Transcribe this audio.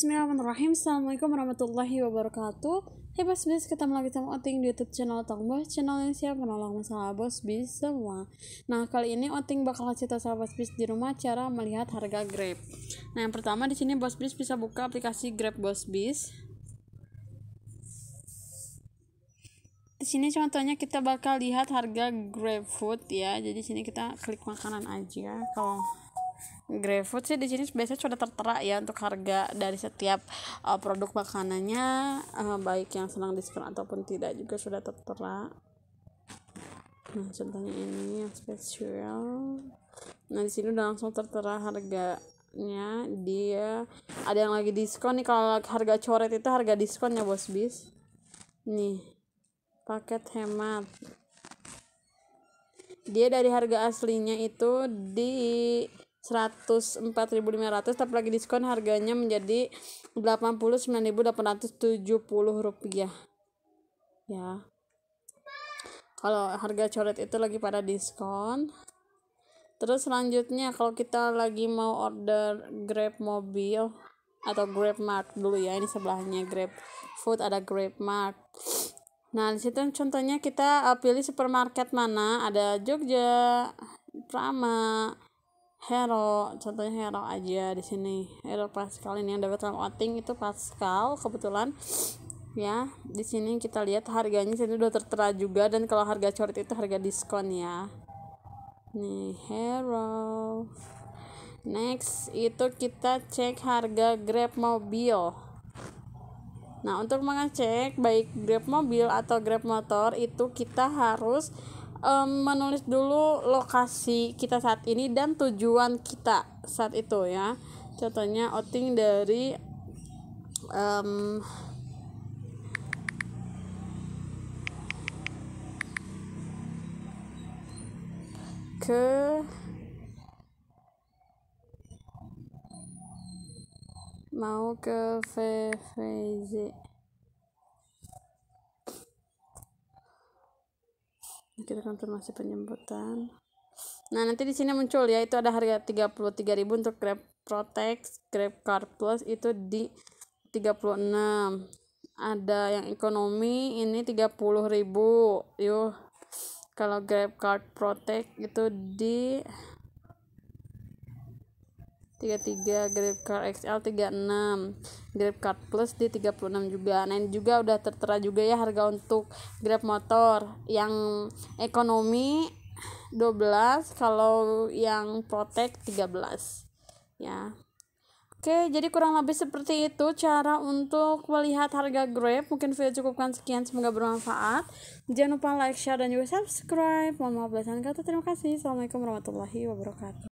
Bismillahirrahmanirrahim Assalamualaikum warahmatullahi wabarakatuh Hai Bos Bis, ketemu lagi sama Oting di Youtube channel Otang Bos Channel yang siap menolong masalah Bos Bis semua Nah kali ini Oting bakal cerita sama Bos Bis di rumah cara melihat harga Grab Nah yang pertama di sini Bos Bis bisa buka aplikasi Grab Bos Bis Di sini contohnya kita bakal lihat harga Grab food ya. Jadi sini kita klik makanan aja. Kalau GrabFood sih di sini biasanya sudah tertera ya untuk harga dari setiap uh, produk makanannya uh, baik yang senang diskon ataupun tidak juga sudah tertera. Nah, contohnya ini yang spesial. Nah, di sini udah langsung tertera harganya. Dia ada yang lagi diskon nih kalau harga coret itu harga diskonnya Bos Bis. Nih. Paket hemat dia dari harga aslinya itu di 104.500 tapi lagi diskon harganya menjadi 89.870 rupiah ya kalau harga coret itu lagi pada diskon terus selanjutnya kalau kita lagi mau order grab mobil atau grab mart dulu ya ini sebelahnya grab food ada grab mart nah disitu contohnya kita eh, pilih supermarket mana ada Jogja Prama Hero contohnya Hero aja di sini Hero Pascal ini yang dapat outing itu Pascal kebetulan ya di sini kita lihat harganya sini udah tertera juga dan kalau harga short itu harga diskon ya nih Hero next itu kita cek harga Grab mobil nah untuk mengecek baik Grab mobil atau Grab motor itu kita harus um, menulis dulu lokasi kita saat ini dan tujuan kita saat itu ya contohnya outing dari um, ke mau ke VVZ kita konfirmasi penyebutan nah nanti di sini muncul ya itu ada harga 33.000 untuk Grab Protect Grab Car Plus itu di 36 ada yang ekonomi ini 30.000 yuk kalau Grab Card Protect itu di 33 grip Car XL 36 grip Card Plus di 36 juga nah ini juga udah tertera juga ya harga untuk Grab motor yang ekonomi 12 kalau yang Protect 13 ya Oke, jadi kurang lebih seperti itu cara untuk melihat harga Grab. Mungkin video cukupkan sekian, semoga bermanfaat. Jangan lupa like, share, dan juga subscribe. Mohon maaf belasan kata. Terima kasih. Assalamualaikum warahmatullahi wabarakatuh.